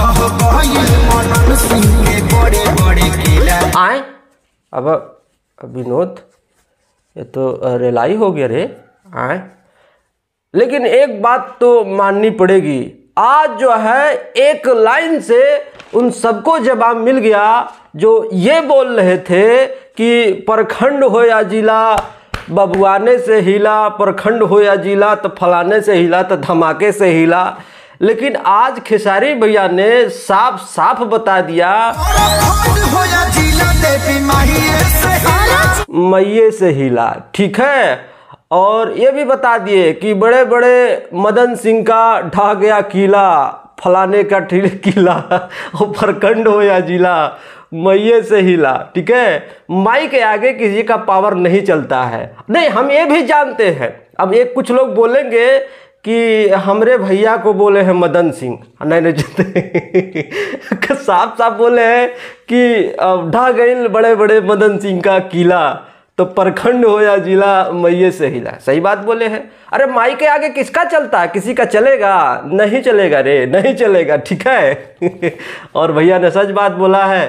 आए अब विनोद ये तो रेलाई हो गया रे आए लेकिन एक बात तो माननी पड़ेगी आज जो है एक लाइन से उन सबको जवाब मिल गया जो ये बोल रहे थे कि प्रखंड हो या जिला बबुआने से हिला प्रखंड हो या जिला तो फलाने से हिला तो धमाके से हिला लेकिन आज खेसारी भैया ने साफ साफ बता दिया मैये से हिला ठीक है और ये भी बता दिए कि बड़े बड़े मदन सिंह का ढा गया किला फलाने का ठीक किला और प्रखंड हो या जिला मैये से हिला ठीक है माई के आगे किसी का पावर नहीं चलता है नहीं हम ये भी जानते हैं अब एक कुछ लोग बोलेंगे कि हमरे भैया को बोले हैं मदन सिंह हाँ, नहीं नहीं जीते साफ साफ बोले हैं कि ढा गए बड़े बड़े मदन सिंह का किला तो प्रखंड हो या जिला मैये से हिला सही बात बोले हैं अरे माई के आगे किसका चलता है किसी का चलेगा नहीं चलेगा रे नहीं चलेगा ठीक है और भैया ने सच बात बोला है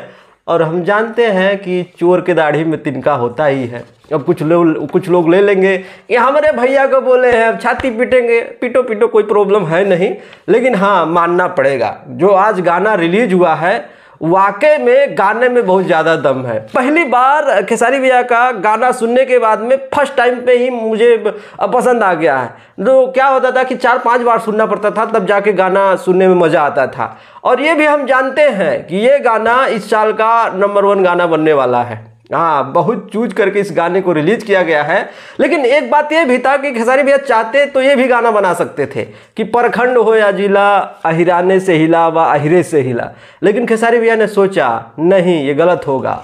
और हम जानते हैं कि चोर के दाढ़ी में तिनका होता ही है अब कुछ लोग कुछ लोग ले लेंगे ये हमारे भैया को बोले हैं अब छाती पीटेंगे पीटो पीटो कोई प्रॉब्लम है नहीं लेकिन हाँ मानना पड़ेगा जो आज गाना रिलीज हुआ है वाकई में गाने में बहुत ज़्यादा दम है पहली बार खेसारी भैया का गाना सुनने के बाद में फर्स्ट टाइम पे ही मुझे पसंद आ गया है तो क्या होता था कि चार पांच बार सुनना पड़ता था तब जाके गाना सुनने में मज़ा आता था और ये भी हम जानते हैं कि ये गाना इस साल का नंबर वन गाना बनने वाला है हाँ बहुत चूज करके इस गाने को रिलीज किया गया है लेकिन एक बात यह भी था कि खेसारी भैया चाहते तो ये भी गाना बना सकते थे कि परखंड हो या जिला अहिराने से हिला व अहिरे से हिला लेकिन खेसारी भैया ने सोचा नहीं ये गलत होगा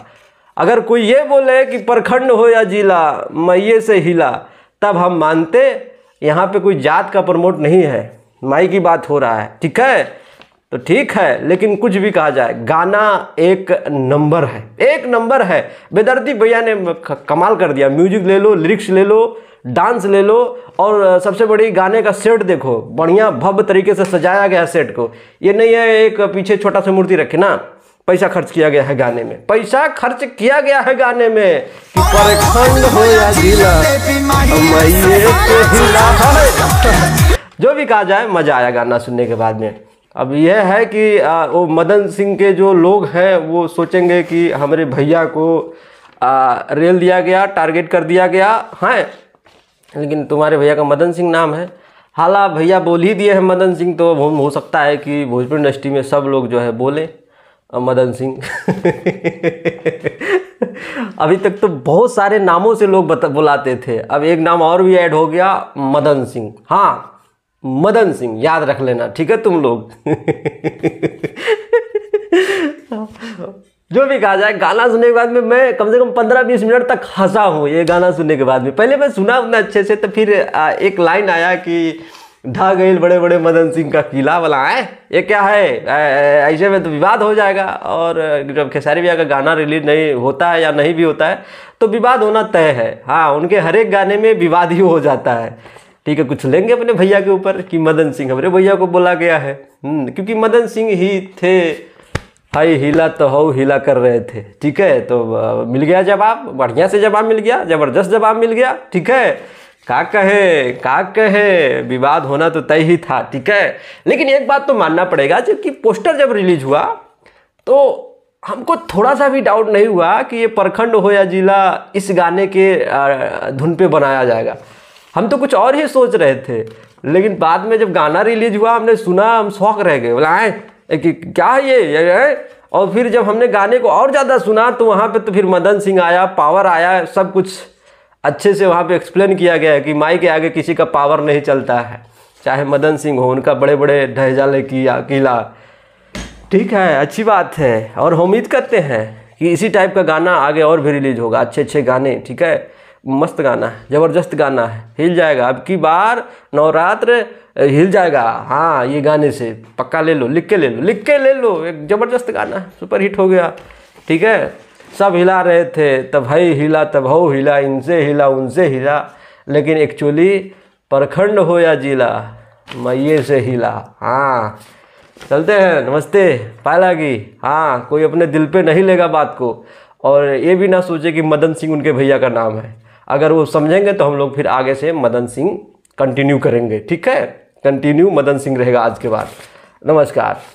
अगर कोई ये बोले कि परखंड हो या जिला मैये से हिला तब हम मानते यहाँ पे कोई जात का प्रमोट नहीं है माई की बात हो रहा है ठीक है तो ठीक है लेकिन कुछ भी कहा जाए गाना एक नंबर है एक नंबर है बेदर्दी भैया ने कमाल कर दिया म्यूजिक ले लो लिरिक्स ले लो डांस ले लो और सबसे बड़ी गाने का सेट देखो बढ़िया भव्य तरीके से सजाया गया है सेट को ये नहीं है एक पीछे छोटा सा मूर्ति रखे ना पैसा खर्च किया गया है गाने में पैसा खर्च किया गया है गाने में कि परखंड हो या जिला जो भी कहा जाए मजा आया गाना सुनने के बाद में अब यह है कि वो मदन सिंह के जो लोग हैं वो सोचेंगे कि हमारे भैया को आ, रेल दिया गया टारगेट कर दिया गया हैं लेकिन तुम्हारे भैया का मदन सिंह नाम है हाला भैया बोल ही दिए हैं मदन सिंह तो हम हो सकता है कि भोजपुर इंडस्ट्री में सब लोग जो है बोले मदन सिंह अभी तक तो बहुत सारे नामों से लोग बुलाते थे अब एक नाम और भी ऐड हो गया मदन सिंह हाँ मदन सिंह याद रख लेना ठीक है तुम लोग जो भी कहा जाए गाना सुनने के बाद में मैं कम से कम पंद्रह बीस मिनट तक हंसा हूँ ये गाना सुनने के बाद में पहले मैं सुना उतना अच्छे से तो फिर एक लाइन आया कि ढा गए बड़े बड़े मदन सिंह का किला वाला है ये क्या है ऐसे में तो विवाद हो जाएगा और जब खेसारी भैया का गाना रिलीज नहीं होता है या नहीं भी होता है तो विवाद होना तय है हाँ उनके हर एक गाने में विवाद ही हो जाता है ठीक है कुछ लेंगे अपने भैया के ऊपर कि मदन सिंह हमारे भैया को बोला गया है हम्म, क्योंकि मदन सिंह ही थे भाई हिला तो हो हिला कर रहे थे ठीक है तो मिल गया जवाब बढ़िया से जवाब मिल गया ज़बरदस्त जवाब मिल गया ठीक है का कहे का कहे विवाद होना तो तय ही था ठीक है लेकिन एक बात तो मानना पड़ेगा जबकि पोस्टर जब रिलीज हुआ तो हमको थोड़ा सा भी डाउट नहीं हुआ कि ये प्रखंड हो या जिला इस गाने के धुन पे बनाया जाएगा हम तो कुछ और ही सोच रहे थे लेकिन बाद में जब गाना रिलीज हुआ हमने सुना हम शौक रह गए बोला आए एक क्या है ये, है? और फिर जब हमने गाने को और ज़्यादा सुना तो वहाँ पे तो फिर मदन सिंह आया पावर आया सब कुछ अच्छे से वहाँ पे एक्सप्लेन किया गया कि माई के आगे किसी का पावर नहीं चलता है चाहे मदन सिंह हो उनका बड़े बड़े ढहजाले किया किला ठीक है अच्छी बात है और उम्मीद करते हैं कि इसी टाइप का गाना आगे और भी रिलीज होगा अच्छे अच्छे गाने ठीक है मस्त गाना है ज़बरदस्त गाना है हिल जाएगा अब की बार नवरात्र हिल जाएगा हाँ ये गाने से पक्का ले लो लिख के ले लो लिख के ले लो एक ज़बरदस्त गाना है सुपर हिट हो गया ठीक है सब हिला रहे थे तब है हिला तब हो हिला इनसे हिला उनसे हिला लेकिन एक्चुअली प्रखंड हो या जिला मैये से हिला हाँ चलते हैं नमस्ते पायलागी हाँ कोई अपने दिल पे नहीं लेगा बात को और ये भी ना सोचे कि मदन सिंह उनके भैया का नाम है अगर वो समझेंगे तो हम लोग फिर आगे से मदन सिंह कंटिन्यू करेंगे ठीक है कंटिन्यू मदन सिंह रहेगा आज के बाद नमस्कार